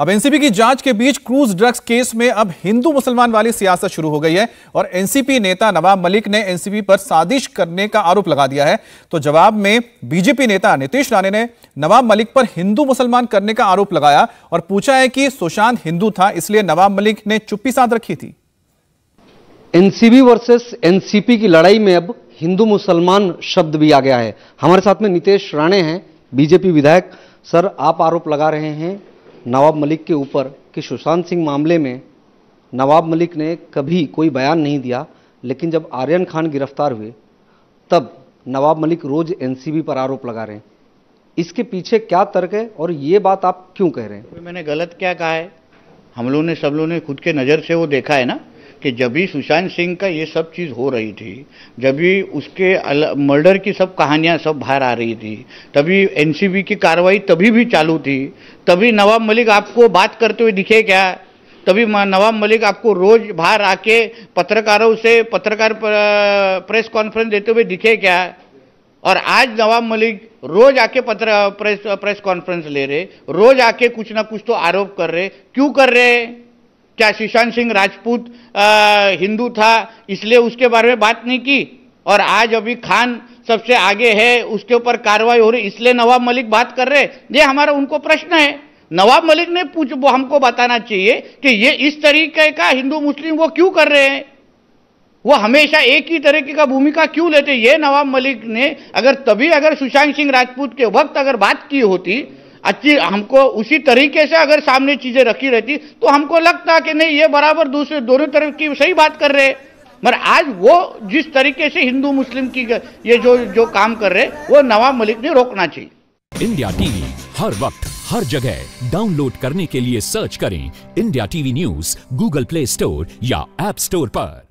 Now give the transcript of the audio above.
अब एनसीपी की जांच के बीच क्रूज ड्रग्स केस में अब हिंदू मुसलमान वाली सियासत शुरू हो गई है और एनसीपी नेता नवाब मलिक ने एनसीपी पर साजिश करने का आरोप लगा दिया है तो जवाब में बीजेपी नेता नीतीश राणे ने नवाब मलिक पर हिंदू मुसलमान करने का आरोप लगाया और पूछा है कि सुशांत हिंदू था इसलिए नवाब मलिक ने चुप्पी साध रखी थी एनसीबी वर्सेस एनसीपी की लड़ाई में अब हिंदू मुसलमान शब्द भी आ गया है हमारे साथ में नीतीश राणे हैं बीजेपी विधायक सर आप आरोप लगा रहे हैं नवाब मलिक के ऊपर कि सुशांत सिंह मामले में नवाब मलिक ने कभी कोई बयान नहीं दिया लेकिन जब आर्यन खान गिरफ्तार हुए तब नवाब मलिक रोज़ एनसीबी पर आरोप लगा रहे हैं इसके पीछे क्या तर्क है और ये बात आप क्यों कह रहे हैं मैंने गलत क्या कहा है हम लोगों ने सब लोगों ने खुद के नज़र से वो देखा है ना कि जब भी सुशांत सिंह का ये सब चीज़ हो रही थी जब भी उसके मर्डर की सब कहानियाँ सब बाहर आ रही थी तभी एनसीबी की कार्रवाई तभी भी चालू थी तभी नवाब मलिक आपको बात करते हुए दिखे क्या तभी नवाब मलिक आपको रोज बाहर आके पत्रकारों से पत्रकार प्रेस कॉन्फ्रेंस देते हुए दिखे क्या और आज नवाब मलिक रोज आके पत्र प्रेस प्रेस कॉन्फ्रेंस ले रहे रोज आके कुछ ना कुछ तो आरोप कर रहे क्यों कर रहे क्या सुशांत सिंह राजपूत हिंदू था इसलिए उसके बारे में बात नहीं की और आज अभी खान सबसे आगे है उसके ऊपर कार्रवाई हो रही इसलिए नवाब मलिक बात कर रहे ये हमारा उनको प्रश्न है नवाब मलिक ने पूछ वो हमको बताना चाहिए कि ये इस तरीके का हिंदू मुस्लिम वो क्यों कर रहे हैं वो हमेशा एक ही तरीके का भूमिका क्यों लेते ये नवाब मलिक ने अगर तभी अगर सुशांत सिंह राजपूत के वक्त अगर बात की होती अच्छी हमको उसी तरीके से अगर सामने चीजें रखी रहती तो हमको लगता कि नहीं ये बराबर दूसरे दोनों तरफ की सही बात कर रहे मगर आज वो जिस तरीके से हिंदू मुस्लिम की ये जो जो काम कर रहे वो नवाब मलिक ने रोकना चाहिए इंडिया टीवी हर वक्त हर जगह डाउनलोड करने के लिए सर्च करें India TV news Google Play Store या एप स्टोर पर